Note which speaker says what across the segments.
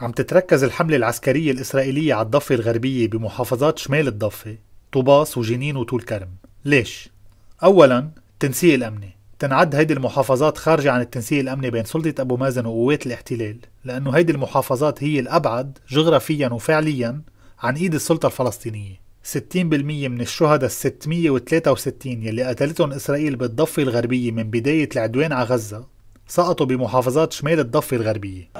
Speaker 1: عم تتركز الحملة العسكرية الإسرائيلية على الضفة الغربية بمحافظات شمال الضفة طوباس وجنين وطول كرم ليش؟ أولا التنسيق الأمني تنعد هيدي المحافظات خارجة عن التنسيق الأمني بين سلطة أبو مازن وقوات الاحتلال لأنه هيدي المحافظات هي الأبعد جغرافيا وفعليا عن إيد السلطة الفلسطينية 60% من الشهداء ال 663 يلي قتلتهم إسرائيل بالضفة الغربية من بداية العدوان على غزة سقطوا بمحافظات شمال الضفة الغربية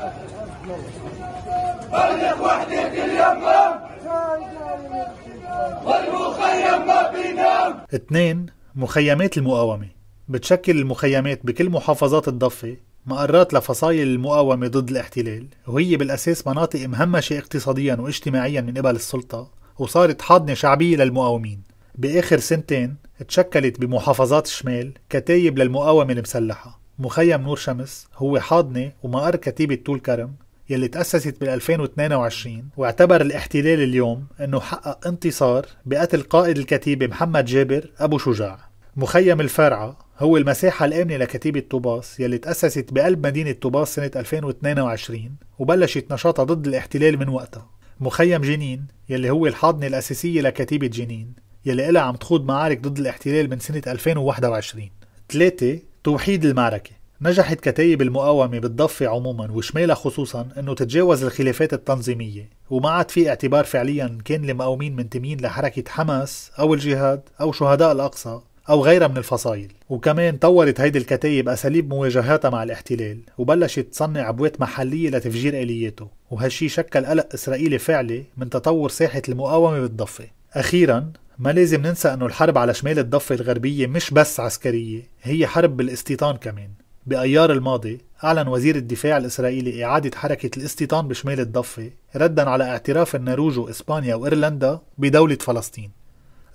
Speaker 1: اثنين مخيمات المقاومة بتشكل المخيمات بكل محافظات الضفة مقرات لفصائل المقاومة ضد الاحتلال وهي بالأساس مناطق مهمشة اقتصاديا واجتماعيا من قبل السلطة وصارت حاضنة شعبية للمقاومين بآخر سنتين تشكلت بمحافظات الشمال كتايب للمقاومة المسلحة مخيم نور شمس هو حاضنة ومقر كتيبة طول كرم يلي تأسست بال 2022 واعتبر الاحتلال اليوم انه حقق انتصار بقتل قائد الكتيبة محمد جابر أبو شجاع مخيم الفرعة هو المساحة الآمنة لكتيبة طوباس يلي تأسست بقلب مدينة طوباس سنة 2022 وبلشت نشاطها ضد الاحتلال من وقتها مخيم جنين يلي هو الحاضنة الأساسية لكتيبة جنين يلي إلها عم تخوض معارك ضد الاحتلال من سنة 2021 ثلاثة توحيد المعركة نجحت كتايب المقاومة بالضفة عموما وشمالها خصوصا انه تتجاوز الخلافات التنظيمية وما عاد في اعتبار فعليا كان المقاومين منتمين لحركة حماس او الجهاد او شهداء الاقصى أو غيرها من الفصائل وكمان طورت هيدي الكتايب أساليب مواجهاتها مع الاحتلال وبلشت تصنع عبوات محلية لتفجير آلياته وهالشي شكل قلق إسرائيلي فعلي من تطور ساحة المقاومة بالضفة أخيرا ما لازم ننسى أنه الحرب على شمال الضفة الغربية مش بس عسكرية هي حرب بالاستيطان كمان بأيار الماضي أعلن وزير الدفاع الإسرائيلي إعادة حركة الاستيطان بشمال الضفة ردا على اعتراف النرويج وإسبانيا وإيرلندا بدولة فلسطين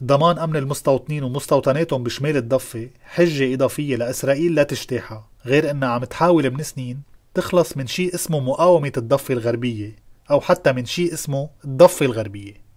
Speaker 1: ضمان أمن المستوطنين ومستوطناتهم بشمال الضفة حجة إضافية لإسرائيل لا تجتاحها غير أنها عم تحاول من سنين تخلص من شيء اسمه مقاومة الضفة الغربية أو حتى من شيء اسمه الضفة الغربية